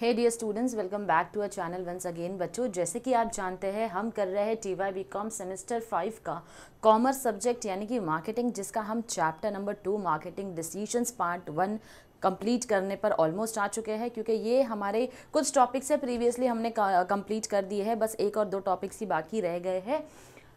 Hey dear students welcome back to our channel once again बच्चों जैसे कि आप जानते हैं हम कर रहे हैं T Y B com semester five का कॉमर्स सब्जेक्ट यानी कि मार्केटिंग जिसका हम chapter number two marketing decisions part one complete करने पर ऑलमोस्ट आ चुके हैं क्योंकि ये हमारे कुछ टॉपिक्स हैं प्रीवियसली हमने कंप्लीट कर दिए है बस एक और दो टॉपिक्स ही बाकी रह गए हैं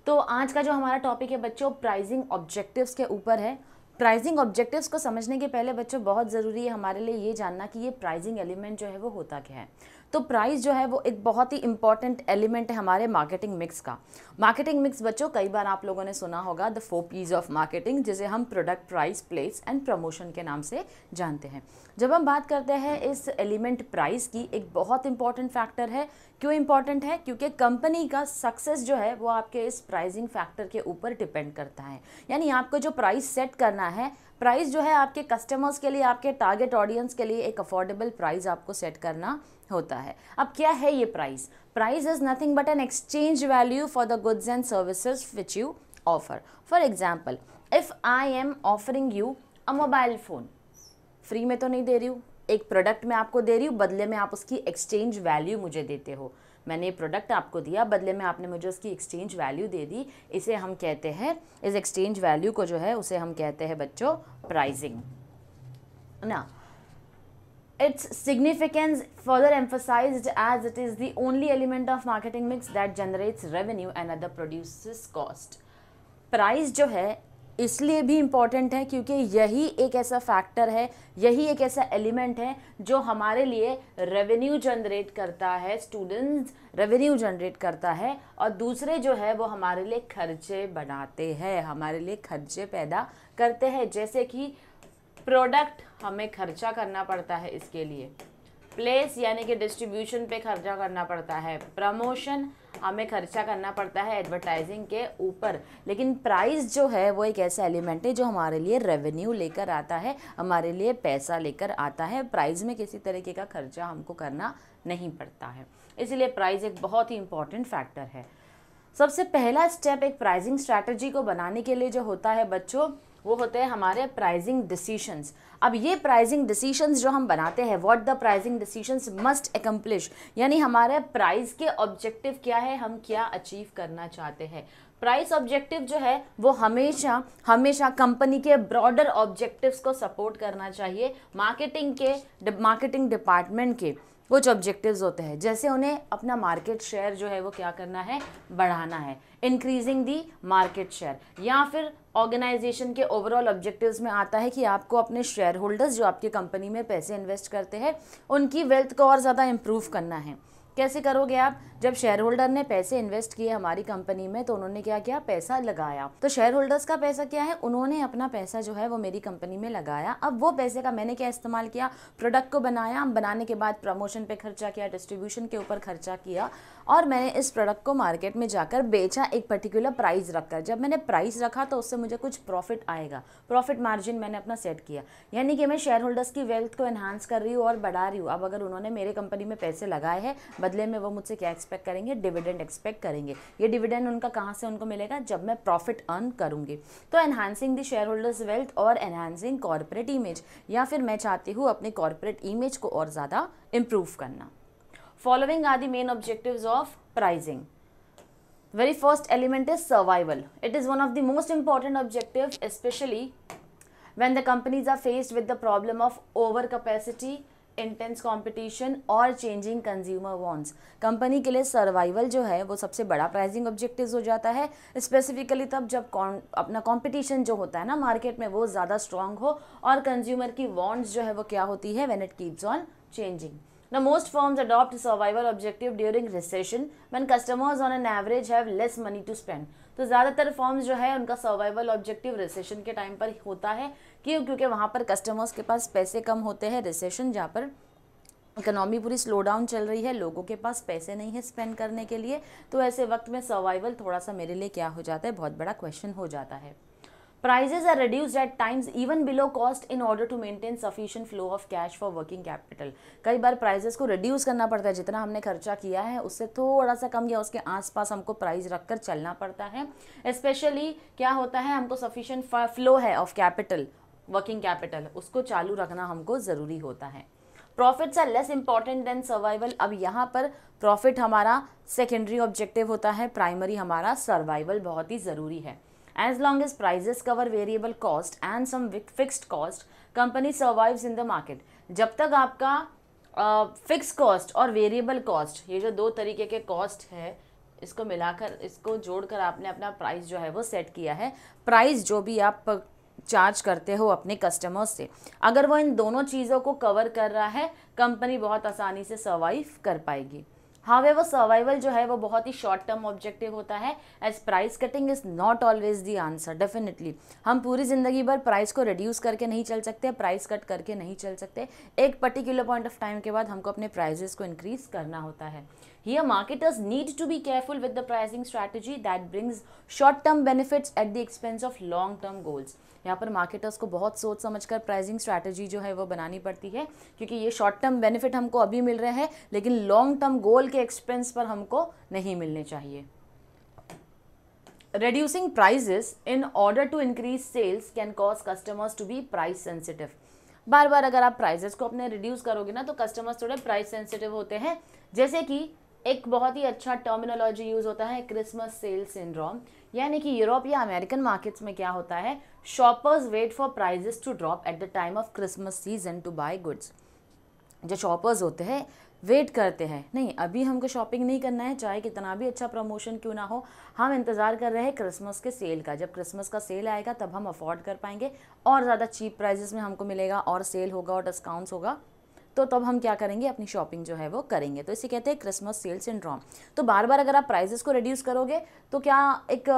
तो आज का जो हमारा टॉपिक है बच्चों प्राइजिंग ऑब्जेक्टिव्स के ऊपर है प्राइजिंग ऑब्जेक्टिव्स को समझने के पहले बच्चों बहुत ज़रूरी है हमारे लिए ये जानना कि ये प्राइजिंग एलिमेंट जो है वो होता क्या है तो प्राइस जो है वो एक बहुत ही इंपॉर्टेंट एलिमेंट है हमारे मार्केटिंग मिक्स का मार्केटिंग मिक्स बच्चों कई बार आप लोगों ने सुना होगा the four Ps of marketing जिसे हम product price place and promotion के नाम से जानते हैं जब हम बात करते हैं इस एलिमेंट प्राइस की एक बहुत इंपॉर्टेंट फैक्टर है क्यों इंपॉर्टेंट है क्योंकि कंपनी का सक्सेस जो है वो आपके इस प्राइसिंग फैक्टर के ऊपर डिपेंड करता है यानी आपको जो प्राइस सेट करना है प्राइस जो है आपके कस्टमर्स के लिए आपके टारगेट ऑडियंस के लिए एक अफोर्डेबल प्राइस आपको सेट करना होता है अब क्या है ये price price is nothing but an exchange value for the goods and services which you offer for example if I am offering you a mobile phone free में तो नहीं दे रही हूँ एक प्रोडक्ट में आपको दे रही हूँ बदले में आप उसकी एक्सचेंज वैल्यू मुझे देते हो मैंने ये प्रोडक्ट आपको दिया बदले में आपने मुझे उसकी एक्सचेंज वैल्यू दे दी इसे हम कहते हैं इस एक्सचेंज वैल्यू को जो है उसे हम कहते हैं बच्चों प्राइजिंग ना its significance further emphasise as it is the only element of marketing mix that generates revenue and other produce cost price जो है इसलिए भी इम्पॉर्टेंट है क्योंकि यही एक ऐसा फैक्टर है यही एक ऐसा एलिमेंट है जो हमारे लिए रेवेन्यू जनरेट करता है स्टूडेंट्स रेवेन्यू जनरेट करता है और दूसरे जो है वो हमारे लिए खर्चे बनाते हैं हमारे लिए खर्चे पैदा करते हैं जैसे कि प्रोडक्ट हमें खर्चा करना पड़ता है इसके लिए प्लेस यानी कि डिस्ट्रीब्यूशन पे खर्चा करना पड़ता है प्रमोशन हमें खर्चा करना पड़ता है एडवर्टाइजिंग के ऊपर लेकिन प्राइस जो है वो एक ऐसा एलिमेंट है जो हमारे लिए रेवेन्यू लेकर आता है हमारे लिए पैसा लेकर आता है प्राइस में किसी तरीके का खर्चा हमको करना नहीं पड़ता है इसलिए प्राइस एक बहुत ही इंपॉर्टेंट फैक्टर है सबसे पहला स्टेप एक प्राइजिंग स्ट्रैटेजी को बनाने के लिए जो होता है बच्चों वो होते हैं हमारे प्राइजिंग डिसीशंस अब ये प्राइजिंग डिसीशंस जो हम बनाते हैं what the pricing decisions must accomplish यानी हमारे प्राइस के ऑब्जेक्टिव क्या है हम क्या अचीव करना चाहते हैं प्राइस ऑब्जेक्टिव जो है वो हमेशा हमेशा कंपनी के ब्रॉडर ऑब्जेक्टिव्स को सपोर्ट करना चाहिए मार्केटिंग के मार्केटिंग डिपार्टमेंट के कुछ ऑब्जेक्टिव्स होते हैं जैसे उन्हें अपना मार्केट शेयर जो है वो क्या करना है बढ़ाना है इंक्रीजिंग दी मार्केट शेयर या फिर ऑर्गेनाइजेशन के ओवरऑल ऑब्जेक्टिव्स में आता है कि आपको अपने शेयर होल्डर्स जो आपकी कंपनी में पैसे इन्वेस्ट करते हैं उनकी वेल्थ को और ज़्यादा इम्प्रूव करना है कैसे करोगे आप जब शेयर होल्डर ने पैसे इन्वेस्ट किए हमारी कंपनी में तो उन्होंने क्या किया पैसा लगाया तो शेयर होल्डर्स का पैसा क्या है उन्होंने अपना पैसा जो है वो मेरी कंपनी में लगाया अब वो पैसे का मैंने क्या इस्तेमाल किया प्रोडक्ट को बनाया बनाने के बाद प्रमोशन पे खर्चा किया डिस्ट्रीब्यूशन के ऊपर खर्चा किया और मैंने इस प्रोडक्ट को मार्केट में जाकर बेचा एक पर्टिकुलर प्राइस रखकर जब मैंने प्राइस रखा तो उससे मुझे कुछ प्रॉफिट आएगा प्रॉफिट मार्जिन मैंने अपना सेट किया यानी कि मैं शेयर होल्डर्स की वेल्थ को एनहांस कर रही हूँ और बढ़ा रही हूँ अब अगर उन्होंने मेरे कंपनी में पैसे लगाए हैं बदले में वो मुझसे क्या एक्सपेक्ट करेंगे डिविडेंड एक्सपेक्ट करेंगे ये डिविडेंड उनका कहाँ से उनको मिलेगा जब मैं प्रॉफिट अर्न करूँगी तो enhancing the shareholders wealth और एनहांसिंग कॉरपोरेट इमेज या फिर मैं चाहती हूँ अपने कॉरपोरेट इमेज को और ज़्यादा इम्प्रूव करना following are the main objectives of pricing very first element is survival it is one of the most important objective especially when the companies are faced with the problem of overcapacity intense competition और changing consumer wants company के लिए survival जो है वो सबसे बड़ा pricing objective हो जाता है स्पेसिफिकली तब जब अपना कंपटीशन जो होता है ना मार्केट में वो ज़्यादा स्ट्रांग हो और कंज्यूमर की वांट्स जो है वो क्या होती है when it keeps on changing Now, most firms adopt survival objective during recession when customers on an average have less money to spend. तो ज़्यादातर फॉर्म्स जो है उनका सर्वाइवल ऑब्जेक्टिव रिसेशन के टाइम पर होता है क्यों क्योंकि वहाँ पर कस्टमर्स के पास पैसे कम होते हैं रिसेशन जहाँ पर इकोनॉमी पूरी स्लो डाउन चल रही है लोगों के पास पैसे नहीं है स्पेंड करने के लिए तो ऐसे वक्त में सर्वाइवल थोड़ा सा मेरे लिए क्या हो जाता है बहुत बड़ा क्वेश्चन हो जाता है prices are reduced at times even below cost in order to maintain sufficient flow of cash for working capital कई बार prices को reduce करना पड़ता है जितना हमने खर्चा किया है उससे थोड़ा सा कम या उसके आसपास हमको price रखकर चलना पड़ता है especially क्या होता है हमको sufficient flow है of capital वर्किंग कैपिटल उसको चालू रखना हमको ज़रूरी होता है profits are less important than survival अब यहाँ पर प्रॉफिट हमारा सेकेंडरी ऑब्जेक्टिव होता है प्राइमरी हमारा सर्वाइवल बहुत ही ज़रूरी है As long as prices cover variable cost and some fixed cost, company survives in the market. जब तक आपका फिक्स uh, कॉस्ट और वेरिएबल कॉस्ट ये जो दो तरीके के कॉस्ट है इसको मिलाकर इसको जोड़कर आपने अपना प्राइस जो है वो सेट किया है प्राइस जो भी आप चार्ज करते हो अपने कस्टमर्स से अगर वो इन दोनों चीज़ों को कवर कर रहा है कंपनी बहुत आसानी से सर्वाइव कर पाएगी हावे वो सर्वाइवल जो है वो बहुत ही शॉर्ट टर्म ऑब्जेक्टिव होता है as price cutting is not always the answer definitely हम पूरी ज़िंदगी भर प्राइस को रिड्यूस करके नहीं चल सकते प्राइस कट करके नहीं चल सकते एक पर्टिकुलर पॉइंट ऑफ टाइम के बाद हमको अपने प्राइजेस को इंक्रीज़ करना होता है here marketers need to be careful with the pricing strategy that brings short term benefits at the expense of long term goals यहाँ पर मार्केटर्स को बहुत सोच समझकर प्राइसिंग स्ट्रैटेजी जो है वो बनानी पड़ती है क्योंकि ये शॉर्ट टर्म बेनिफिट हमको अभी मिल रहे हैं लेकिन लॉन्ग टर्म गोल के एक्सपेंस पर हमको नहीं मिलने चाहिए reducing prices in order to increase sales can cause customers to be price sensitive बार बार अगर आप प्राइजेस को अपने रिड्यूस करोगे ना तो कस्टमर्स थोड़े प्राइस सेंसिटिव होते हैं जैसे कि एक बहुत ही अच्छा टर्मिनोलॉजी यूज़ होता है क्रिसमस सेल सिंड्रोम यानी कि यूरोप या अमेरिकन मार्केट्स में क्या होता है shoppers wait for prices to drop at the time of Christmas season to buy goods जो शॉपर्स होते हैं वेट करते हैं नहीं अभी हमको शॉपिंग नहीं करना है चाहे कितना भी अच्छा प्रमोशन क्यों ना हो हम इंतज़ार कर रहे हैं क्रिसमस के सेल का जब क्रिसमस का सेल आएगा तब हम अफोर्ड कर पाएंगे और ज़्यादा चीप प्राइजेस में हमको मिलेगा और सेल होगा और डिस्काउंट्स होगा तो तब हम क्या करेंगे अपनी शॉपिंग जो है वो करेंगे तो इसे कहते हैं क्रिसमस सेल सिंड्रोम तो बार बार अगर आप प्राइजेस को रिड्यूस करोगे तो क्या एक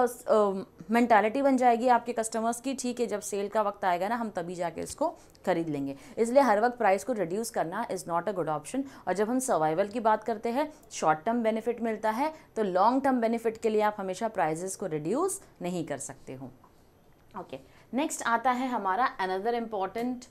मैंटेलिटी बन जाएगी आपके कस्टमर्स की ठीक है जब सेल का वक्त आएगा ना हम तभी जाके इसको खरीद लेंगे इसलिए हर वक्त प्राइस को रिड्यूस करना is not a good option और जब हम सर्वाइवल की बात करते हैं शॉर्ट टर्म बेनिफिट मिलता है तो लॉन्ग टर्म बेनिफिट के लिए आप हमेशा प्राइजेस को रिड्यूस नहीं कर सकते हो ओके okay. नेक्स्ट आता है हमारा another important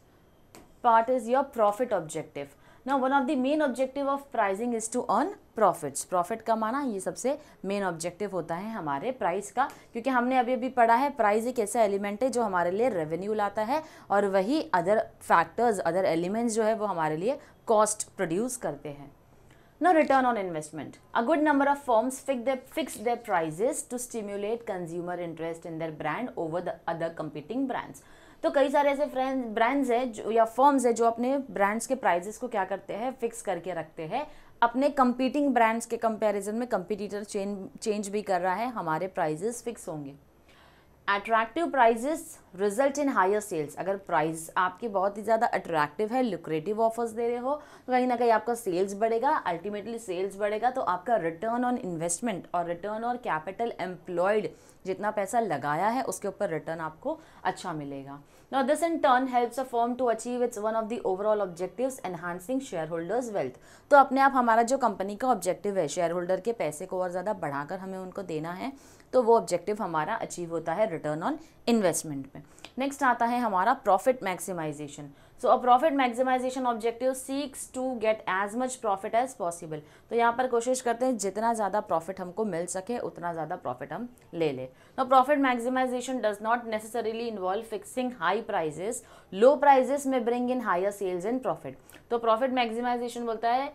part is your profit objective. Now, one of the main objective of pricing is to earn profits. Profit कमाना ये सबसे main objective होता है हमारे price का क्योंकि हमने अभी अभी पढ़ा है price एक ऐसा element है जो हमारे लिए revenue लाता है और वही other factors, other elements जो है वो हमारे लिए cost produce करते हैं Now return on investment. A good number of firms fix their, fix their prices to stimulate consumer interest in their brand over the other competing brands. तो कई सारे ऐसे फ्रेंड ब्रांड्स हैं जो या फॉर्म्स हैं जो अपने ब्रांड्स के प्राइजेस को क्या करते हैं फिक्स करके रखते हैं अपने कंपीटिंग ब्रांड्स के कंपैरिजन में चें चेंज भी कर रहा है हमारे प्राइजेस फिक्स होंगे attractive prices result in higher sales अगर प्राइस आपकी बहुत ही ज़्यादा अट्रैक्टिव है लुक्रेटिव ऑफर्स दे रहे हो तो कहीं ना कहीं आपका सेल्स बढ़ेगा अल्टीमेटली सेल्स बढ़ेगा तो आपका रिटर्न ऑन इन्वेस्टमेंट और रिटर्न ऑन कैपिटल एम्प्लॉयड जितना पैसा लगाया है उसके ऊपर रिटर्न आपको अच्छा मिलेगा Now, this in turn helps a firm to achieve its one of the overall objectives, enhancing shareholders' wealth. तो अपने आप हमारा जो कंपनी का ऑब्जेक्टिव है शेयर होल्डर के पैसे को और ज़्यादा बढ़ाकर हमें उनको देना है तो वो ऑब्जेक्टिव हमारा अचीव होता है रिटर्न ऑन इन्वेस्टमेंट में नेक्स्ट आता है हमारा profit maximisation so a profit maximisation objective seeks to get as much profit as possible तो यहाँ पर कोशिश करते हैं जितना ज़्यादा प्रॉफिट हमको मिल सके उतना ज़्यादा प्रॉफिट हम ले लें profit maximisation does not necessarily involve fixing high prices low prices may bring in higher sales and profit तो प्रॉफिट मैक्सिमाइजेशन बोलता है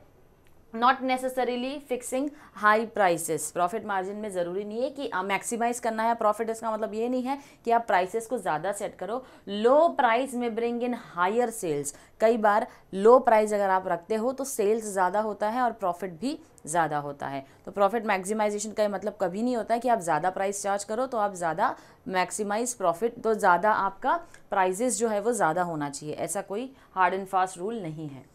not necessarily fixing high prices profit margin में ज़रूरी नहीं है कि मैक्सिमाइज करना है प्रॉफिट इसका मतलब ये नहीं है कि आप प्राइसेस को ज़्यादा सेट करो low price may bring in higher sales कई बार लो प्राइस अगर आप रखते हो तो सेल्स ज़्यादा होता है और प्रॉफिट भी ज़्यादा होता है तो प्रॉफिट मैक्सिमाइजेशन का मतलब कभी नहीं होता है कि आप ज़्यादा प्राइस चार्ज करो तो आप ज़्यादा मैक्सिमाइज प्रॉफिट तो ज़्यादा आपका प्राइजेस जो है वो ज़्यादा होना चाहिए ऐसा कोई हार्ड एंड फास्ट रूल नहीं है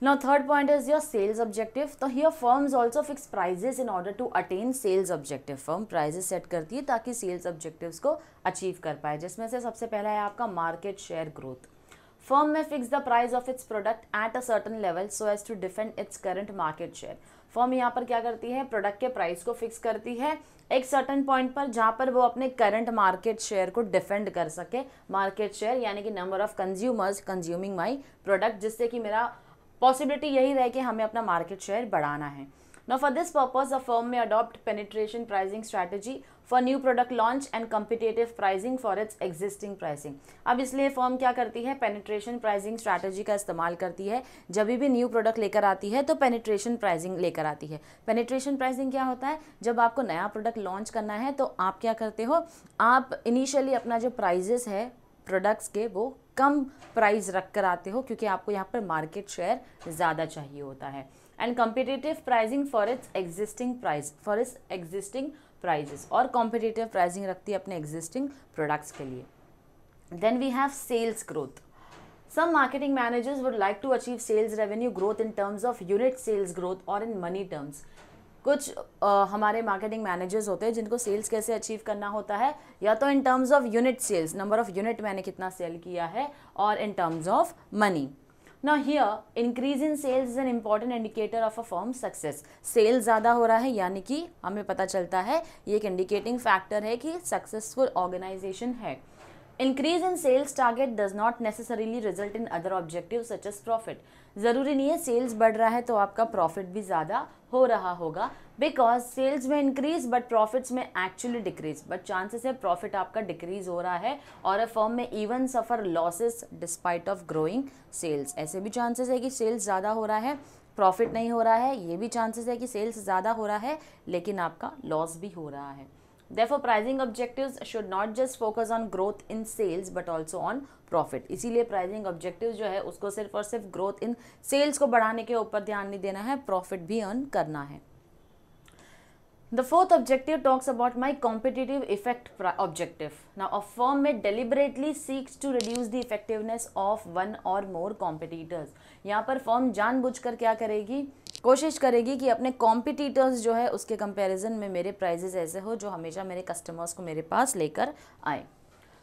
Now third point is your sales objective. तो here firms also fix prices in order to attain sales objective. Firm prices set करती है ताकि sales objectives को achieve कर पाए जिसमें से सबसे पहला है आपका market share growth. Firm में fix the price of its product at a certain level so as to defend its current market share. Firm यहाँ पर क्या करती है Product के price को fix करती है एक सर्टन पॉइंट पर जहाँ पर वो अपने करंट मार्केट शेयर को डिफेंड कर सके मार्केट शेयर यानी कि number of consumers consuming my product जिससे कि मेरा पॉसिबिलिटी यही रहे कि हमें अपना मार्केट शेयर बढ़ाना है no for this purpose the firm may adopt penetration pricing strategy for new product launch and competitive pricing for its existing pricing अब इसलिए फॉर्म क्या करती है पेनिट्रेशन प्राइजिंग स्ट्रैटेजी का इस्तेमाल करती है जब भी न्यू प्रोडक्ट लेकर आती है तो पेनिट्रेशन प्राइजिंग लेकर आती है पेनिट्रेशन प्राइजिंग क्या होता है जब आपको नया प्रोडक्ट लॉन्च करना है तो आप क्या करते हो आप इनिशियली अपना जो प्राइजेस है प्रोडक्ट्स के वो कम प्राइस रख कर आते हो क्योंकि आपको यहाँ पर मार्केट शेयर ज़्यादा चाहिए होता है and competitive pricing for its existing price for its existing prices और कॉम्पिटिटिव प्राइजिंग रखती है अपने एग्जिस्टिंग प्रोडक्ट्स के लिए then we have sales growth some marketing managers would like to achieve sales revenue growth in terms of unit sales growth और in money terms कुछ आ, हमारे marketing managers होते हैं जिनको सेल्स कैसे अचीव करना होता है या तो in terms of unit sales number of unit मैंने कितना सेल किया है और इन टर्म्स ऑफ मनी ना here increase in sales is an important indicator of a firm success sales ज़्यादा हो रहा है यानी कि हमें पता चलता है ये एक इंडिकेटिंग फैक्टर है कि सक्सेसफुल ऑर्गेनाइजेशन है increase in sales target does not necessarily result in other objective such as profit ज़रूरी नहीं है सेल्स बढ़ रहा है तो आपका प्रॉफिट भी ज़्यादा हो रहा होगा बिकॉज सेल्स में इंक्रीज बट प्रॉफिट्स में एक्चुअली डिक्रीज बट चांसेस है प्रॉफिट आपका डिक्रीज हो रहा है और firm may even suffer losses despite of growing sales ऐसे भी चांसेस है कि सेल्स ज़्यादा हो रहा है प्रॉफिट नहीं हो रहा है ये भी चांसेस है कि सेल्स ज़्यादा हो रहा है लेकिन आपका लॉस भी हो रहा है therefore pricing objectives should not just focus on growth in sales but also on profit इसीलिए प्राइजिंग ऑब्जेक्टिव जो है उसको सिर्फ और सिर्फ ग्रोथ इन सेल्स को बढ़ाने के ऊपर ध्यान नहीं देना है प्रॉफिट भी अर्न करना है The fourth objective talks about my competitive effect objective. Now, a firm may deliberately seeks to reduce the effectiveness of one or more competitors. यहाँ पर firm जानबूझकर क्या करेगी कोशिश करेगी कि अपने कॉम्पिटिटर्स जो है उसके कंपैरिजन में मेरे प्राइजेज ऐसे हो जो हमेशा मेरे कस्टमर्स को मेरे पास लेकर आए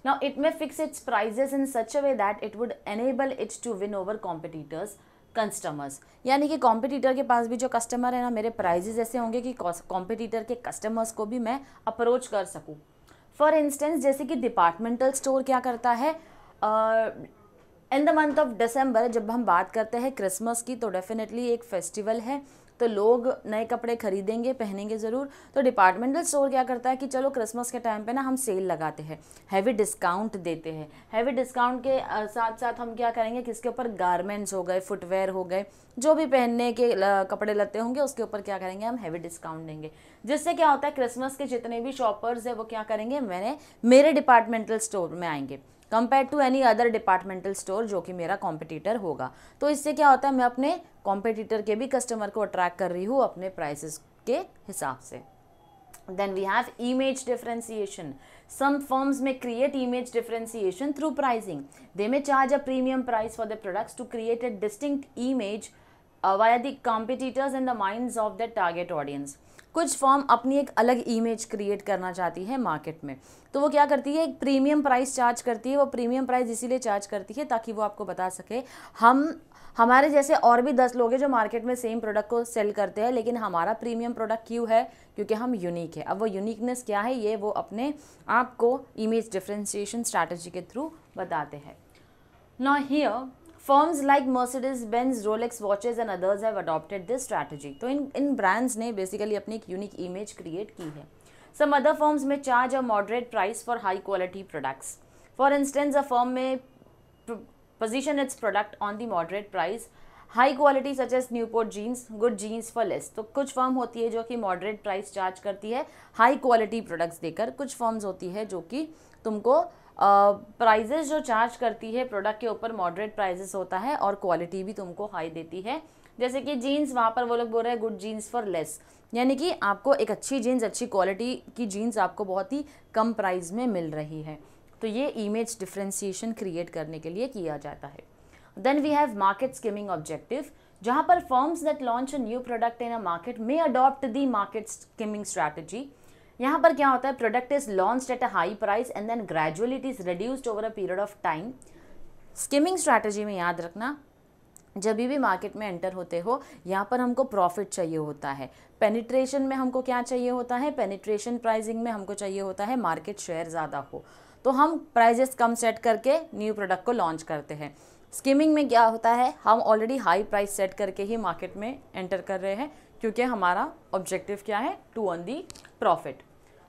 now it may fix its prices in such a way that it would enable its to win over competitors customers यानी कि कॉम्पिटिटर के पास भी जो कस्टमर है ना मेरे प्राइजेज ऐसे होंगे कि कॉम्पिटिटर के कस्टमर्स को भी मैं अप्रोच कर सकूँ फॉर इंस्टेंस जैसे कि डिपार्टमेंटल स्टोर क्या करता है uh, in the month of December जब हम बात करते हैं क्रिसमस की तो डेफिनेटली एक फेस्टिवल है तो लोग नए कपड़े खरीदेंगे पहनेंगे ज़रूर तो डिपार्टमेंटल स्टोर क्या करता है कि चलो क्रिसमस के टाइम पे ना हम सेल लगाते हैं हैवी डिस्काउंट देते हैं हैवी डिस्काउंट के साथ साथ हम क्या करेंगे किसके ऊपर गारमेंट्स हो गए फुटवेयर हो गए जो भी पहनने के कपड़े लते होंगे उसके ऊपर क्या करेंगे हम हैवी डिस्काउंट देंगे जिससे क्या होता है क्रिसमस के जितने भी शॉपर्स हैं वो क्या करेंगे मैंने मेरे डिपार्टमेंटल स्टोर में आएंगे compare to any other departmental store जो कि मेरा कॉम्पिटिटर होगा तो इससे क्या होता है मैं अपने कॉम्पिटिटर के भी कस्टमर को अट्रैक्ट कर रही हूँ अपने प्राइसेस के हिसाब से then we have image differentiation some firms may create image differentiation through pricing they may charge a premium price for the products to create a distinct image via the competitors in the mind of the target audience कुछ firm अपनी एक अलग image create करना चाहती है market में तो वो क्या करती है एक प्रीमियम प्राइस चार्ज करती है वो प्रीमियम प्राइस इसीलिए चार्ज करती है ताकि वो आपको बता सके हम हमारे जैसे और भी दस लोग हैं जो मार्केट में सेम प्रोडक्ट को सेल करते हैं लेकिन हमारा प्रीमियम प्रोडक्ट क्यों है क्योंकि हम यूनिक है अब वो यूनिकनेस क्या है ये वो अपने आप को इमेज डिफ्रेंशिएशन स्ट्रैटेजी के थ्रू बताते हैं now here firms like Mercedes Benz Rolex watches and others have adopted this strategy तो इन इन ब्रांड्स ने बेसिकली अपनी एक यूनिक इमेज क्रिएट की है some other firms may charge a moderate price for high quality products for instance a firm may position its product on the moderate price high quality such as Port jeans good jeans for less तो कुछ form होती है जो कि moderate price charge करती है high quality products देकर कुछ फॉर्म्स होती है जो कि तुमको प्राइजेज़ जो चार्ज करती है प्रोडक्ट के ऊपर मॉडरेट प्राइजेस होता है और क्वालिटी भी तुमको हाई देती है जैसे कि जीन्स वहाँ पर वो लोग बोल रहे हैं गुड जीन्स फॉर लेस यानी कि आपको एक अच्छी जीन्स अच्छी क्वालिटी की जीन्स आपको बहुत ही कम प्राइस में मिल रही है तो ये इमेज डिफ्रेंसीशन क्रिएट करने के लिए किया जाता है then we have market skimming objective जहाँ पर firms that launch a new product in a market may adopt the market skimming strategy यहाँ पर क्या होता है product is launch at a high price and then gradually it is reduced over a period of time skimming strategy में याद रखना जब भी मार्केट में एंटर होते हो यहाँ पर हमको प्रॉफिट चाहिए होता है पेनिट्रेशन में हमको क्या चाहिए होता है पेनिट्रेशन प्राइजिंग में हमको चाहिए होता है मार्केट शेयर ज़्यादा हो तो हम प्राइजेस कम सेट करके न्यू प्रोडक्ट को लॉन्च करते हैं स्कीमिंग में क्या होता है हम ऑलरेडी हाई प्राइस सेट करके ही मार्केट में एंटर कर रहे हैं क्योंकि हमारा ऑब्जेक्टिव क्या है टू अर्न दी प्रॉफिट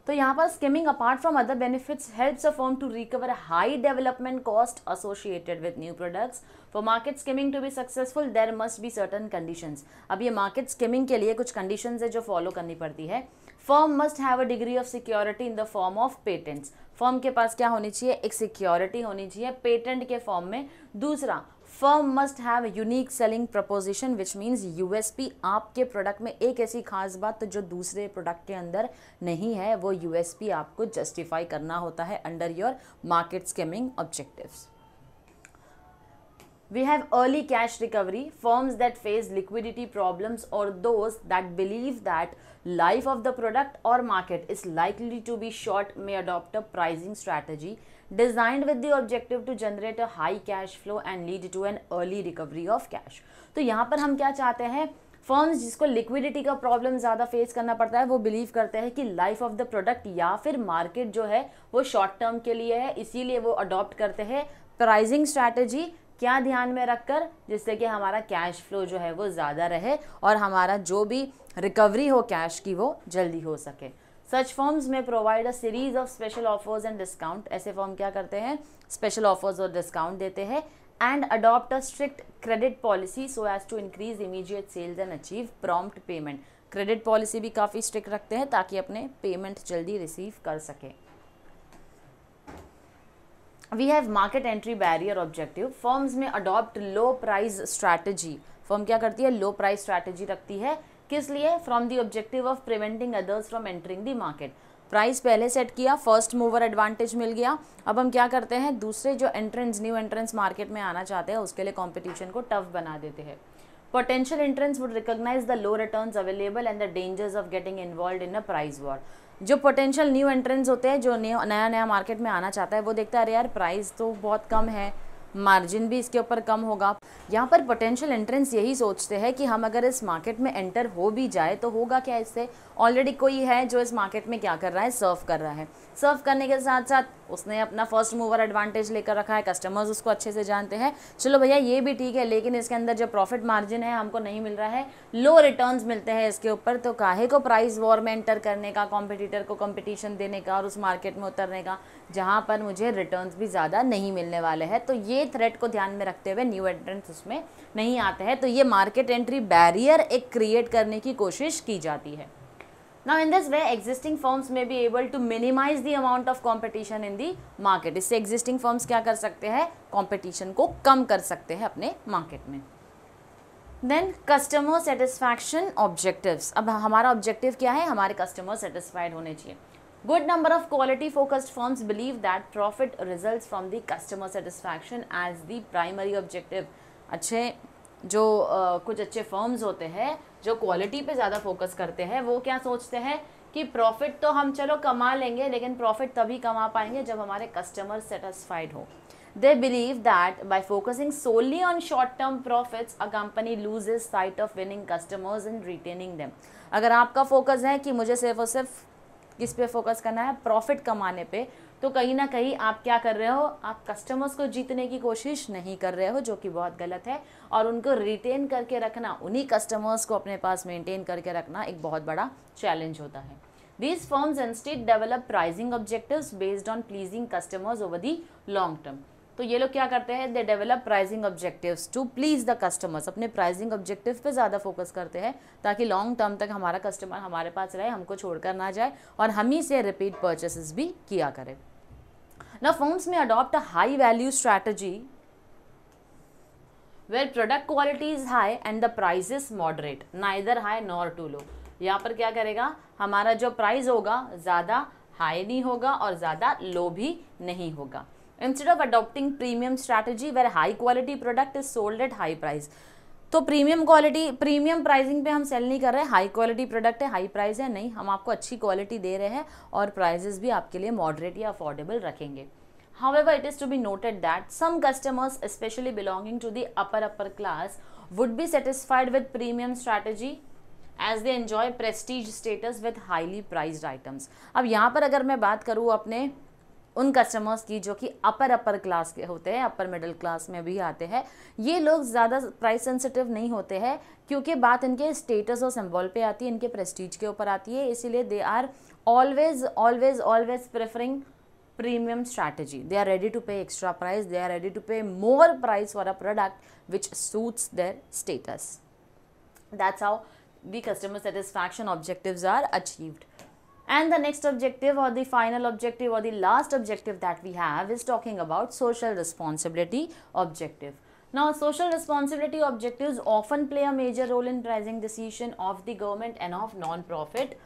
तो यहाँ पर skimming apart from other benefits helps a firm to recover high development cost associated with new products for market skimming to be successful there must be certain condition अब ये market skimming के लिए कुछ condition है जो follow करनी पड़ती है firm must have a degree of security in the form of patents firm के पास क्या होनी चाहिए एक सिक्योरिटी होनी चाहिए पेटेंट के फॉर्म में दूसरा firm must have unique selling proposition which means USP आपके प्रोडक्ट में एक ऐसी खास बात तो जो दूसरे प्रोडक्ट के अंदर नहीं है वो यूएसपी आपको जस्टिफाई करना होता है under your market skimming objectives We have early cash recovery, firms that face liquidity problems or those that believe that life of the product or market is likely to be short may adopt a pricing strategy designed with the objective to generate a high cash flow and lead to an early recovery of cash. तो यहाँ पर हम क्या चाहते हैं firms जिसको liquidity का problem ज़्यादा फेस करना पड़ता है वो बिलीव करते हैं कि लाइफ ऑफ द प्रोडक्ट या फिर मार्केट जो है वो शॉर्ट टर्म के लिए है इसीलिए वो अडॉप्ट करते हैं प्राइजिंग स्ट्रैटेजी क्या ध्यान में रखकर जिससे कि हमारा कैश फ्लो जो है वो ज़्यादा रहे और हमारा जो भी रिकवरी हो कैश की वो जल्दी हो सके such firms may provide a series of special offers and discount ऐसे फॉर्म क्या करते हैं स्पेशल ऑफर्स और डिस्काउंट देते हैं and adopt a strict credit policy so as to increase immediate sales and achieve prompt payment credit policy भी काफ़ी strict रखते हैं ताकि अपने पेमेंट जल्दी रिसीव कर सकें we have market entry barrier objective firms may adopt low price strategy firm क्या करती है low price strategy रखती है किस लिए from the objective of preventing others from entering the market price पहले सेट किया फर्स्ट मूवर एडवांटेज मिल गया अब हम क्या करते हैं दूसरे जो एंट्रेंस न्यू एंट्रेंस मार्केट में आना चाहते हैं उसके लिए कंपटीशन को टफ बना देते हैं potential entrants would recognize the low returns available and the dangers of getting involved in a price war जो पोटेंशियल न्यू एंट्रेंस होते हैं जो नया नया मार्केट में आना चाहता है वो देखता है अरे यार प्राइस तो बहुत कम है मार्जिन भी इसके ऊपर कम होगा यहाँ पर पोटेंशियल एंट्रेंस यही सोचते हैं कि हम अगर इस मार्केट में एंटर हो भी जाए तो होगा क्या इससे ऑलरेडी कोई है जो इस मार्केट में क्या कर रहा है सर्व कर रहा है सर्व करने के साथ साथ उसने अपना फर्स्ट मूवर एडवांटेज लेकर रखा है कस्टमर्स उसको अच्छे से जानते हैं चलो भैया ये भी ठीक है लेकिन इसके अंदर जो प्रॉफिट मार्जिन है हमको नहीं मिल रहा है लो रिटर्न्स मिलते हैं इसके ऊपर तो काहे को प्राइस वॉर में एंटर करने का कॉम्पिटिटर को कंपटीशन देने का और उस मार्केट में उतरने का जहाँ पर मुझे रिटर्न भी ज़्यादा नहीं मिलने वाले हैं तो ये थ्रेट को ध्यान में रखते हुए न्यू एंट्रेंस उसमें नहीं आते हैं तो ये मार्केट एंट्री बैरियर एक क्रिएट करने की कोशिश की जाती है now in this way existing firms may be able to minimize the amount of competition in the market इससे existing firms क्या कर सकते हैं competition को कम कर सकते हैं अपने market में देन कस्टमर सेटिस्फैक्शन ऑब्जेक्टिव्स अब हमारा ऑब्जेक्टिव क्या है हमारे कस्टमर सेटिस्फाइड होने चाहिए good number of quality focused firms believe that profit results from the customer satisfaction as the primary objective अच्छे जो uh, कुछ अच्छे फर्म्स होते हैं जो क्वालिटी पे ज़्यादा फोकस करते हैं वो क्या सोचते हैं कि प्रॉफिट तो हम चलो कमा लेंगे लेकिन प्रॉफिट तभी कमा पाएंगे जब हमारे कस्टमर सेटिस्फाइड हो they believe that by focusing solely on short term profits a company lose its sight of winning customers and retaining them अगर आपका फोकस है कि मुझे सिर्फ और सिर्फ किस पे फोकस करना है प्रॉफिट कमाने पे तो कहीं ना कहीं आप क्या कर रहे हो आप कस्टमर्स को जीतने की कोशिश नहीं कर रहे हो जो कि बहुत गलत है और उनको रिटेन करके रखना उन्हीं कस्टमर्स को अपने पास मेंटेन करके रखना एक बहुत बड़ा चैलेंज होता है firms and state develop pricing objective based on pleasing customers over the long term तो ये लोग क्या करते हैं they develop pricing objectives to please the customers अपने प्राइसिंग ऑब्जेक्टिव पे ज़्यादा फोकस करते हैं ताकि लॉन्ग टर्म तक हमारा कस्टमर हमारे पास रहे हमको छोड़कर ना जाए और हम ही से रिपीट परचेसेस भी किया करें ना firms may adopt high value strategy where product quality is high and the price is moderate ना इधर हाई नॉर टू लो यहाँ पर क्या करेगा हमारा जो प्राइज होगा ज़्यादा हाई नहीं होगा और ज़्यादा लो भी नहीं होगा instead of adopting premium strategy where high quality product is sold at high price तो प्रीमियम क्वालिटी प्रीमियम प्राइसिंग पे हम सेल नहीं कर रहे हैं हाई क्वालिटी प्रोडक्ट है हाई प्राइस है नहीं हम आपको अच्छी क्वालिटी दे रहे हैं और प्राइजेस भी आपके लिए मॉडरेट या अफोर्डेबल रखेंगे how it is to be noted that some customers specially belonging to the upper upper class would be satisfied with premium strategy as they enjoy prestige status with highly priced items अब यहाँ पर अगर मैं बात करूँ अपने उन customers की जो कि अपर अपर क्लास के होते हैं अपर मिडिल क्लास में भी आते हैं ये लोग ज़्यादा प्राइस सेंसिटिव नहीं होते हैं क्योंकि बात इनके स्टेटस और सिंबल पर आती है इनके प्रेस्टीज के ऊपर आती है इसीलिए they are always always always preferring premium strategy they are ready to pay extra price they are ready to pay more price for a product which suits their status that's how the customer satisfaction objective are achieved And the next objective or the final objective or the last objective that we have is talking about social responsibility objective. Now, social responsibility objectives often play a major role in pricing decision of the government and of non-profit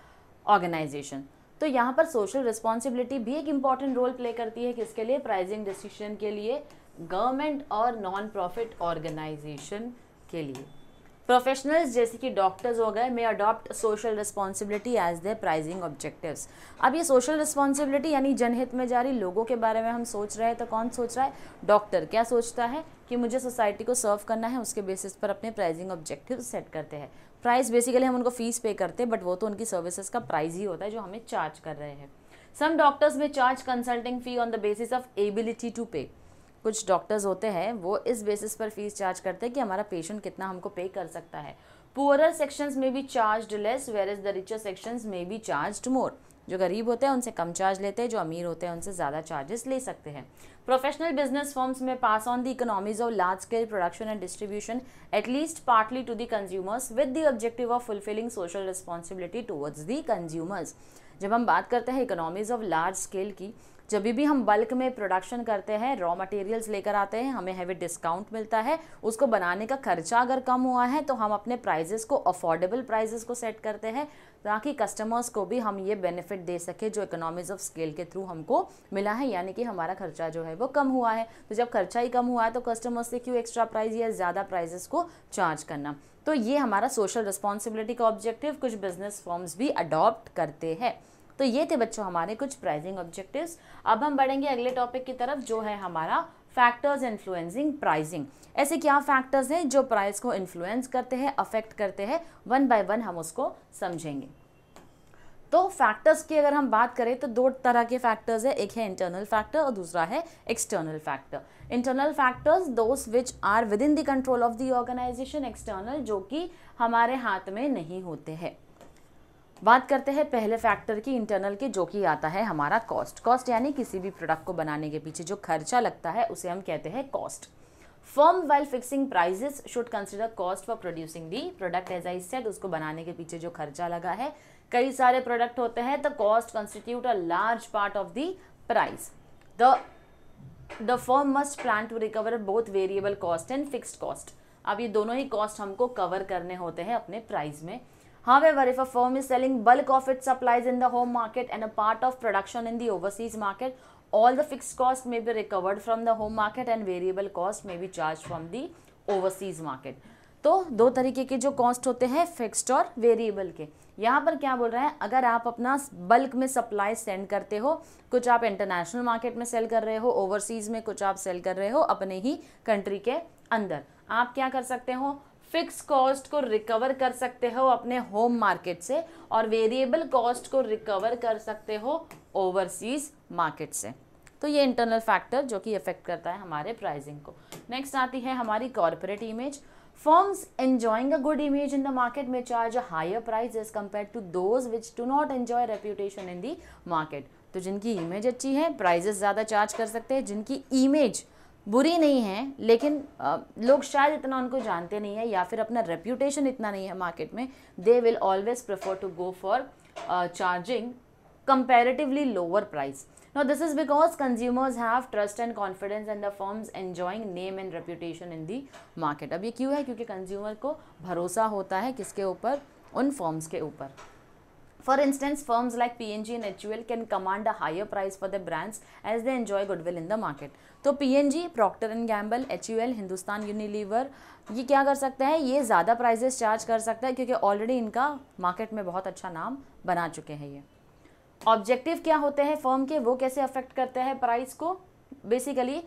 organization. तो यहाँ पर social responsibility भी एक important role play करती है किसके लिए pricing decision के लिए गवर्नमेंट और नॉन प्रॉफिट ऑर्गेनाइजेशन के लिए प्रोफेशनल्स जैसे कि डॉक्टर्स हो गए may adopt social responsibility as their pricing objectives अब ये सोशल रिस्पॉन्सिबिलिटी यानी जनहित में जारी लोगों के बारे में हम सोच रहे हैं तो कौन सोच रहा है डॉक्टर क्या सोचता है कि मुझे सोसाइटी को सर्व करना है उसके बेसिस पर अपने प्राइजिंग ऑब्जेक्टिव सेट करते हैं प्राइस बेसिकली हम उनको फ़ीस पे करते हैं बट वो तो उनकी सर्विसेज का प्राइस ही होता है जो हमें चार्ज कर रहे हैं some doctors may charge consulting fee on the basis of ability to pay कुछ डॉक्टर्स होते हैं वो इस बेसिस पर फीस चार्ज करते हैं कि हमारा पेशेंट कितना हमको पे कर सकता है poorer sections may be charge less whereas the richer sections may be charge more जो गरीब होते हैं उनसे कम चार्ज लेते हैं जो अमीर होते हैं उनसे ज़्यादा चार्जेस ले सकते हैं professional business firms may pass on the economies of large scale production and distribution at least partly to the consumers with the objective of fulfilling social responsibility towards the consumers जब हम बात करते हैं इकोनॉमीज ऑफ लार्ज स्केल की जब भी हम bulk में प्रोडक्शन करते हैं रॉ मटेरियल्स लेकर आते हैं हमें हैवी डिस्काउंट मिलता है उसको बनाने का खर्चा अगर कम हुआ है तो हम अपने प्राइजेस को अफोर्डेबल प्राइजेस को सेट करते हैं ताकि कस्टमर्स को भी हम ये बेनिफिट दे सके जो इकोनॉमीज ऑफ स्केल के थ्रू हमको मिला है यानी कि हमारा खर्चा जो है वो कम हुआ है तो जब खर्चा ही कम हुआ है तो कस्टमर्स से क्यों एक्स्ट्रा प्राइस या ज़्यादा प्राइजेस को चार्ज करना तो ये हमारा सोशल रिस्पॉन्सिबिलिटी का ऑब्जेक्टिव कुछ बिजनेस फॉर्म्स भी अडॉप्ट करते हैं तो ये थे बच्चों हमारे कुछ प्राइजिंग ऑब्जेक्टिव्स अब हम बढ़ेंगे अगले टॉपिक की तरफ जो है हमारा फैक्टर्स इन्फ्लुएंसिंग प्राइजिंग ऐसे क्या फैक्टर्स हैं जो प्राइस को इन्फ्लुएंस करते हैं अफेक्ट करते हैं वन बाय वन हम उसको समझेंगे तो फैक्टर्स की अगर हम बात करें तो दो तरह के फैक्टर्स है एक है इंटरनल फैक्टर और दूसरा है एक्सटर्नल फैक्टर इंटरनल फैक्टर्स दो which are within the control of the organization external जो कि हमारे हाथ में नहीं होते हैं बात करते हैं पहले फैक्टर की इंटरनल के जो कि आता है हमारा कॉस्ट कॉस्ट यानी किसी भी प्रोडक्ट को बनाने के पीछे जो खर्चा लगता है उसे हम कहते हैं cost firm while fixing prices should consider cost for producing the product as I set उसको बनाने के पीछे जो खर्चा लगा है कई सारे प्रोडक्ट होते हैं the cost constitute a large part of the price the the firm must plan to recover both variable cost and fixed cost अब ये दोनों ही कॉस्ट हमको कवर करने होते हैं अपने प्राइस में However, if a firm is selling bulk of its supplies in the home market and a part of production in the overseas market, all the fixed cost may be recovered from the home market and variable cost may be charged from the overseas market. तो दो तरीके के जो cost होते हैं fixed और variable के यहाँ पर क्या बोल रहे हैं अगर आप अपना बल्क में सप्लाई सेंड करते हो कुछ आप इंटरनेशनल मार्केट में सेल कर रहे हो ओवरसीज़ में कुछ आप सेल कर रहे हो अपने ही कंट्री के अंदर आप क्या कर सकते हो फिक्स कॉस्ट को रिकवर कर सकते हो अपने होम मार्केट से और वेरिएबल कॉस्ट को रिकवर कर सकते हो ओवरसीज मार्केट से तो ये इंटरनल फैक्टर जो कि इफेक्ट करता है हमारे प्राइसिंग को नेक्स्ट आती है हमारी corporate image firms enjoying a good image in the market may charge a higher price as compare to those which do not enjoy reputation in the market तो जिनकी इमेज अच्छी है प्राइजेस ज़्यादा charge कर सकते हैं जिनकी इमेज बुरी नहीं है लेकिन लोग शायद इतना उनको जानते नहीं है या फिर अपना रेप्यूटेशन इतना नहीं है मार्केट में they will always prefer to go for charging comparatively lower price no this is because consumers have trust and confidence and the firms enjoying name and reputation in the market अब ये क्यों है क्योंकि consumer को भरोसा होता है किसके ऊपर उन फॉर्म्स के ऊपर for instance firms like P N G and H U L can command a higher price for the brands as they enjoy goodwill in the market तो PNG Procter and Gamble H Hindustan Unilever ये क्या कर सकते हैं ये ज़्यादा prices charge कर सकता है क्योंकि ऑलरेडी इनका मार्केट में बहुत अच्छा नाम बना चुके हैं ये ऑब्जेक्टिव क्या होते हैं फर्म के वो कैसे अफेक्ट करते हैं प्राइस को basically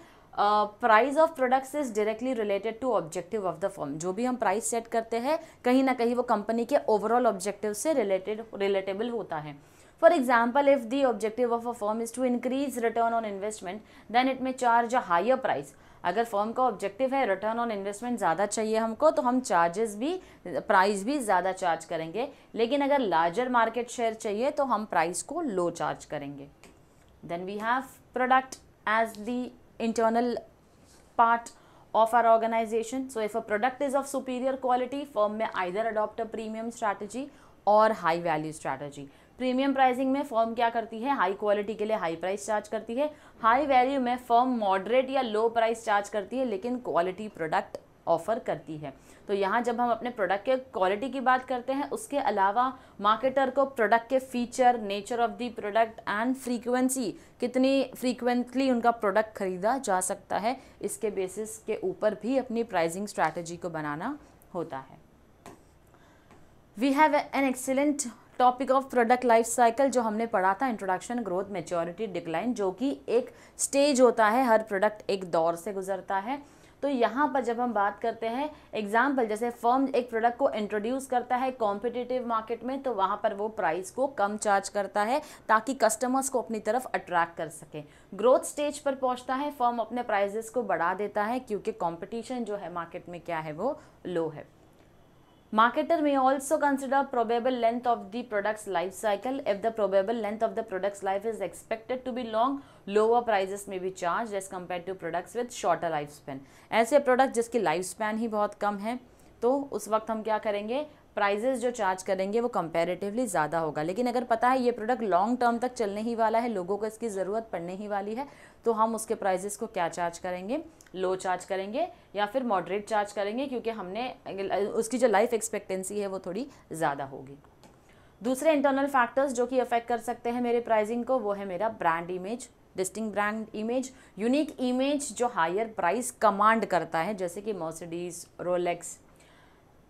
price of products is directly related to objective of the firm जो भी हम प्राइस सेट करते हैं कहीं ना कहीं वो कंपनी के ओवरऑल ऑब्जेक्टिव से रिलेटेड रिलेटेबल होता है for example if the objective of a firm is to increase return on investment then it may charge a higher price अगर फर्म का ऑब्जेक्टिव है रिटर्न ऑन इन्वेस्टमेंट ज़्यादा चाहिए हमको तो हम चार्जेस भी प्राइस भी ज़्यादा चार्ज करेंगे लेकिन अगर लार्जर मार्केट शेयर चाहिए तो हम प्राइस को लो चार्ज करेंगे then we have product as the internal part of our organization so if a product is of superior quality firm may either adopt premium strategy और high value strategy premium pricing में firm क्या करती है high quality के लिए high price charge करती है high value में फर्म मॉडरेट या लो प्राइस चार्ज करती है लेकिन क्वालिटी प्रोडक्ट ऑफ़र करती है तो यहाँ जब हम अपने प्रोडक्ट के क्वालिटी की बात करते हैं उसके अलावा मार्केटर को प्रोडक्ट के feature nature of the product and frequency कितनी फ्रीक्वेंटली उनका प्रोडक्ट खरीदा जा सकता है इसके बेसिस के ऊपर भी अपनी प्राइजिंग स्ट्रैटेजी को बनाना होता है we have an excellent topic of product life cycle जो हमने पढ़ा था इंट्रोडक्शन ग्रोथ मेच्योरिटी डिक्लाइन जो कि एक स्टेज होता है हर प्रोडक्ट एक दौर से गुजरता है तो यहाँ पर जब हम बात करते हैं एग्जाम्पल जैसे फर्म एक प्रोडक्ट को इंट्रोड्यूस करता है कॉम्पिटिटिव मार्केट में तो वहाँ पर वो प्राइस को कम चार्ज करता है ताकि कस्टमर्स को अपनी तरफ अट्रैक्ट कर सके ग्रोथ स्टेज पर पहुँचता है फर्म अपने प्राइजेस को बढ़ा देता है क्योंकि कॉम्पिटिशन जो है मार्केट में क्या है वो लो है Marketer may also consider probable length of the product's life cycle. If the probable length of the product's life is expected to be long, lower prices may be charged as compared to products with shorter lifespan. ऐसे product जिसकी life span ही बहुत कम है तो उस वक्त हम क्या करेंगे प्राइजेज जो चार्ज करेंगे वो कंपेरेटिवली ज़्यादा होगा लेकिन अगर पता है ये प्रोडक्ट लॉन्ग टर्म तक चलने ही वाला है लोगों को इसकी ज़रूरत पड़ने ही वाली है तो हम उसके प्राइजेस को क्या चार्ज करेंगे लो चार्ज करेंगे या फिर मॉडरेट चार्ज करेंगे क्योंकि हमने उसकी जो लाइफ एक्सपेक्टेंसी है वो थोड़ी ज़्यादा होगी दूसरे इंटरनल फैक्टर्स जो कि अफेक्ट कर सकते हैं मेरे प्राइजिंग को वो है मेरा brand image distinct brand image unique image जो हायर प्राइस कमांड करता है जैसे कि Mercedes Rolex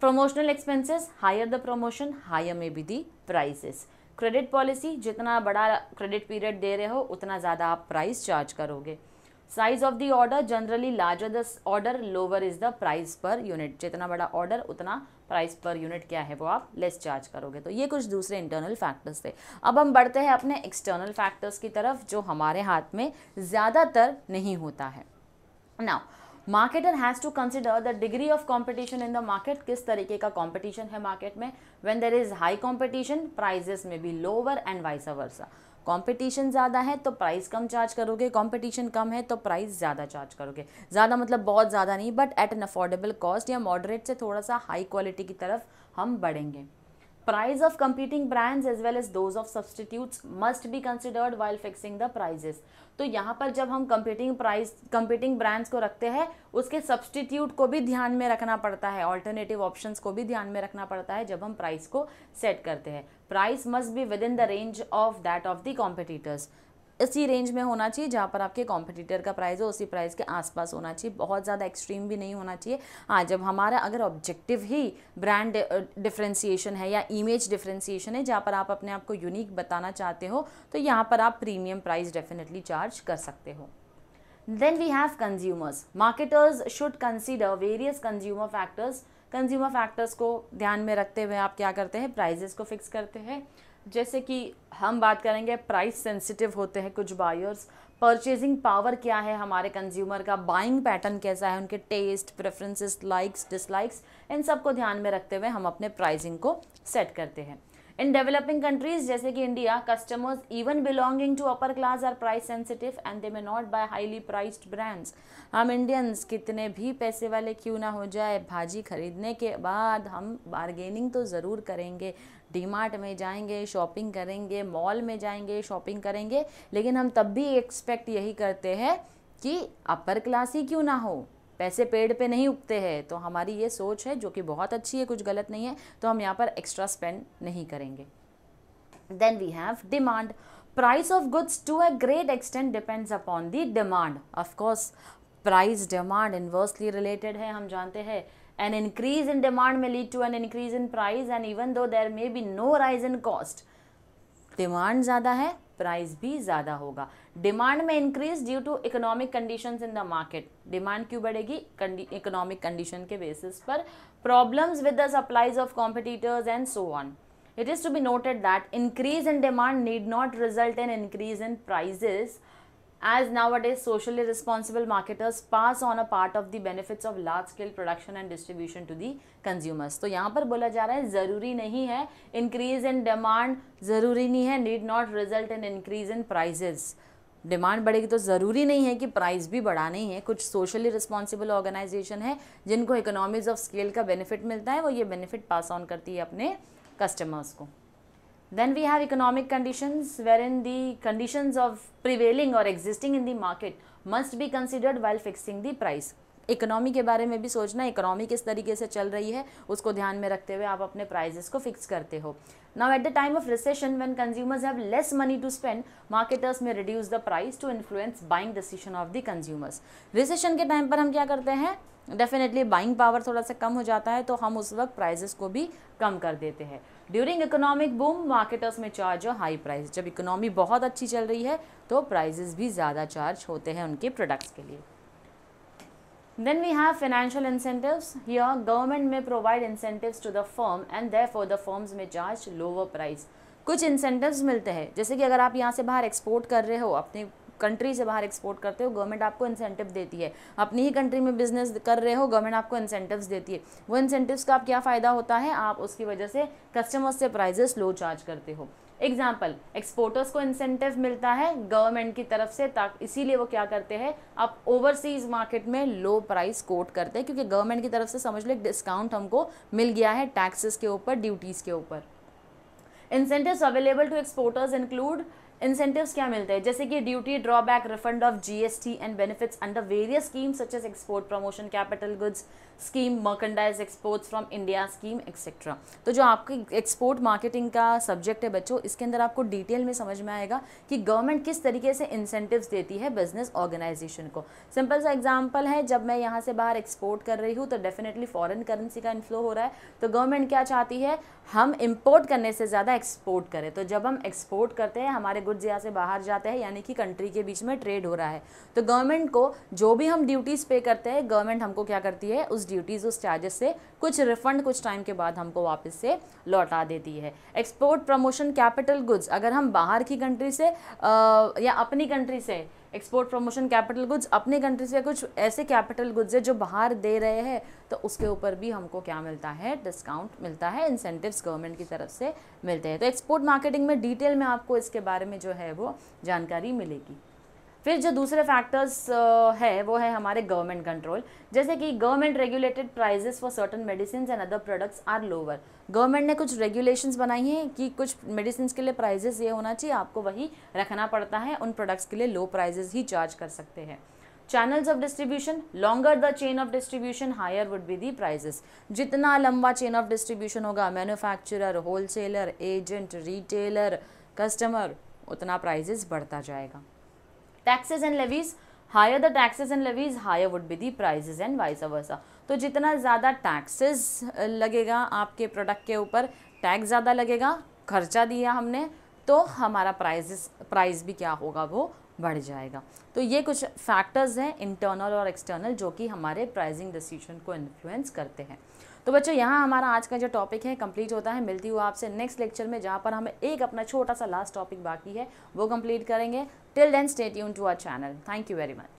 promotional expenses higher the promotion higher may be the prices credit policy जितना बड़ा क्रेडिट पीरियड दे रहे हो उतना ज़्यादा आप प्राइस चार्ज करोगे size of the order generally larger the order lower is the price per unit जितना बड़ा ऑर्डर उतना प्राइस पर यूनिट क्या है वो आप लेस चार्ज करोगे तो ये कुछ दूसरे इंटरनल फैक्टर्स थे अब हम बढ़ते हैं अपने एक्सटर्नल फैक्टर्स की तरफ जो हमारे हाथ में ज़्यादातर नहीं होता है now marketer has to consider the degree of competition in the market किस तरीके का कॉम्पिटिशन है मार्केट में when there is high competition prices may be lower and vice versa competition ज़्यादा है तो प्राइस कम चार्ज करोगे कॉम्पिटिशन कम है तो प्राइस ज़्यादा चार्ज करोगे ज़्यादा मतलब बहुत ज़्यादा नहीं but at an affordable cost या मॉडरेट से थोड़ा सा हाई क्वालिटी की तरफ हम बढ़ेंगे price of competing brands as well as those of substitute must be considered while fixing the prices तो यहाँ पर जब हम कंपीटिंग प्राइज कंपीटिंग ब्रांड्स को रखते हैं उसके सब्सटीट्यूट को भी ध्यान में रखना पड़ता है ऑल्टरनेटिव ऑप्शन को भी ध्यान में रखना पड़ता है जब हम प्राइस को सेट करते हैं price must be within the range of that of the competitors इसी रेंज में होना चाहिए जहाँ पर आपके कॉम्पिटिटर का प्राइस हो उसी प्राइस के आसपास होना चाहिए बहुत ज़्यादा एक्सट्रीम भी नहीं होना चाहिए हाँ जब हमारा अगर ऑब्जेक्टिव ही ब्रांड डिफ्रेंसीशन है या इमेज डिफ्रेंसीशन है जहाँ पर आप अपने आप को यूनिक बताना चाहते हो तो यहाँ पर आप प्रीमियम प्राइस डेफिनेटली चार्ज कर सकते हो then we have consumers marketers should consider various consumer factors consumer factors को ध्यान में रखते हुए आप क्या करते हैं प्राइजेस को फिक्स करते हैं जैसे कि हम बात करेंगे प्राइस सेंसिटिव होते हैं कुछ बायर्स परचेजिंग पावर क्या है हमारे कंज्यूमर का बाइंग पैटर्न कैसा है उनके टेस्ट प्रेफरेंसेस लाइक्स डिसलाइक्स इन सब को ध्यान में रखते हुए हम अपने प्राइसिंग को सेट करते हैं इन डेवलपिंग कंट्रीज जैसे कि India customers even belonging to upper class are price sensitive and they may not buy highly priced brands हम इंडियंस कितने भी पैसे वाले क्यों ना हो जाए भाजी खरीदने के बाद हम बारगेनिंग तो ज़रूर करेंगे डीमार्ट में जाएंगे शॉपिंग करेंगे मॉल में जाएंगे शॉपिंग करेंगे लेकिन हम तब भी एक्सपेक्ट यही करते हैं कि अपर क्लास ही क्यों ना हो पैसे पेड़ पे नहीं उगते हैं तो हमारी ये सोच है जो कि बहुत अच्छी है कुछ गलत नहीं है तो हम यहाँ पर एक्स्ट्रा स्पेंड नहीं करेंगे then we have demand price of goods to a great extent depends upon the demand of course price demand inversely related है हम जानते हैं an increase in demand may lead to an increase in price and even though there may be no rise in cost demand ज़्यादा है price भी ज़्यादा होगा demand may increase due to economic conditions in the market demand क्यों बढ़ेगी economic condition के basis पर problems with the supplies of competitors and so on it is to be noted that increase in demand need not result in increase in prices As nowadays, socially responsible marketers pass on a part of the benefits of large scale production and distribution to the consumers. to yahan par bola ja raha hai zaruri nahi hai increase in demand zaruri nahi hai need not result in increase in prices. Demand बढ़ेगी तो ज़रूरी नहीं है कि price भी बढ़ा नहीं है कुछ सोशली रिस्पॉन्सिबल ऑर्गेनाइजेशन है जिनको इकोनॉमीज ऑफ स्केल का बेनिफिट मिलता है वो ये बेनिफिट पास ऑन करती है अपने कस्टमर्स को Then we have economic conditions wherein the conditions of prevailing or existing in the market must be considered while fixing the price. Economy के बारे में भी सोचना इकोनॉमी किस तरीके से चल रही है उसको ध्यान में रखते हुए आप अपने प्राइजेस को फिक्स करते हो now at the time of recession when consumers have less money to spend marketers may reduce the price to influence buying decision of the consumers recession के टाइम पर हम क्या करते हैं डेफिनेटली बाइंग पावर थोड़ा सा कम हो जाता है तो हम उस वक्त प्राइजेस को भी कम कर देते हैं during economic boom marketers may charge high price जब इकोनॉमी बहुत अच्छी चल रही है तो प्राइजेस भी ज़्यादा चार्ज होते हैं उनके प्रोडक्ट्स के लिए then we have financial incentives या government may provide incentive to the farm and therefore the farms may charge lower price कुछ इंसेंटिव मिलते हैं जैसे कि अगर आप यहाँ से बाहर एक्सपोर्ट कर रहे हो अपने कंट्री से बाहर एक्सपोर्ट करते हो गवर्नमेंट आपको इंसेंटिव देती है अपनी ही कंट्री में बिजनेस कर रहे हो गवर्नमेंट आपको इंसेंटिव्स देती है वो इंसेंटिव्स का आप क्या फ़ायदा होता है आप उसकी वजह से कस्टमर्स से प्राइजेस लो चार्ज करते हो एग्जाम्पल एक्सपोर्टर्स को इंसेंटिव मिलता है गवर्नमेंट की तरफ से ताकि इसीलिए वो क्या करते हैं आप ओवरसीज मार्केट में लो प्राइस कोट करते हैं क्योंकि गवर्नमेंट की तरफ से समझ लो डिस्काउंट हमको मिल गया है टैक्सेस के ऊपर ड्यूटीज़ के ऊपर incentive available to exporters include incentive क्या मिलते हैं जैसे कि duty drawback refund of GST and benefits under various schemes such as export promotion capital goods scheme merchandise exports from India scheme etcetera तो जो आपकी एक्सपोर्ट मार्केटिंग का subject है बच्चों इसके अंदर आपको डिटेल में समझ में आएगा कि गवर्नमेंट किस तरीके से इंसेंटिव्स देती है बिजनेस ऑर्गेनाइजेशन को सिंपल सा एग्जाम्पल है जब मैं यहाँ से बाहर एक्सपोर्ट कर रही हूँ तो डेफिनेटली फॉरन करेंसी का इन्फ्लो हो रहा है तो गवर्नमेंट क्या चाहती है हम इम्पोर्ट करने से ज़्यादा एक्सपोर्ट करें तो जब हम एक्सपोर्ट करते हैं हमारे गुड्स यहाँ से बाहर जाते हैं यानी कि कंट्री के बीच में ट्रेड हो रहा है तो गवर्नमेंट को जो भी हम ड्यूटीज़ पे करते हैं गवर्नमेंट हमको क्या करती है उस उस ड्यूटीज़ उस चार्जेस से कुछ रिफंड कुछ टाइम के बाद हमको वापस से लौटा देती है एक्सपोर्ट प्रमोशन कैपिटल गुड्स अगर हम बाहर की कंट्री से आ, या अपनी कंट्री से एक्सपोर्ट प्रमोशन कैपिटल गुड्स अपनी कंट्री से कुछ ऐसे कैपिटल गुड्स है जो बाहर दे रहे हैं तो उसके ऊपर भी हमको क्या मिलता है डिस्काउंट मिलता है इंसेंटिव्स गवर्नमेंट की तरफ से मिलते हैं तो एक्सपोर्ट मार्केटिंग में डिटेल में आपको इसके बारे में जो है वो जानकारी मिलेगी फिर जो दूसरे फैक्टर्स है वो है हमारे गवर्नमेंट कंट्रोल जैसे कि government regulated prices for certain medicine and other products are lower government ने कुछ रेगुलेशंस बनाई हैं कि कुछ मेडिसिन के लिए प्राइजेस ये होना चाहिए आपको वही रखना पड़ता है उन प्रोडक्ट्स के लिए लो प्राइजेस ही चार्ज कर सकते हैं channels of distribution longer the chain of distribution higher would be the prices जितना लंबा चेन ऑफ डिस्ट्रीब्यूशन होगा manufacturer wholesaler agent retailer customer उतना प्राइजेस बढ़ता जाएगा taxes and levies higher the taxes and levies higher would be the prices and vice versa तो जितना ज़्यादा taxes लगेगा आपके प्रोडक्ट के ऊपर टैक्स ज़्यादा लगेगा खर्चा दिया हमने तो हमारा प्राइजेस प्राइस भी क्या होगा वो बढ़ जाएगा तो ये कुछ फैक्टर्स हैं इंटरनल और एक्सटर्नल जो कि हमारे प्राइजिंग डिसीजन को इन्फ्लुएंस करते हैं तो बच्चों यहाँ हमारा आज का जो टॉपिक है कंप्लीट होता है मिलती हुआ आपसे नेक्स्ट लेक्चर में जहाँ पर हमें एक अपना छोटा सा लास्ट टॉपिक बाकी है वो कंप्लीट करेंगे टिल देन स्टेट यून to our channel thank you very much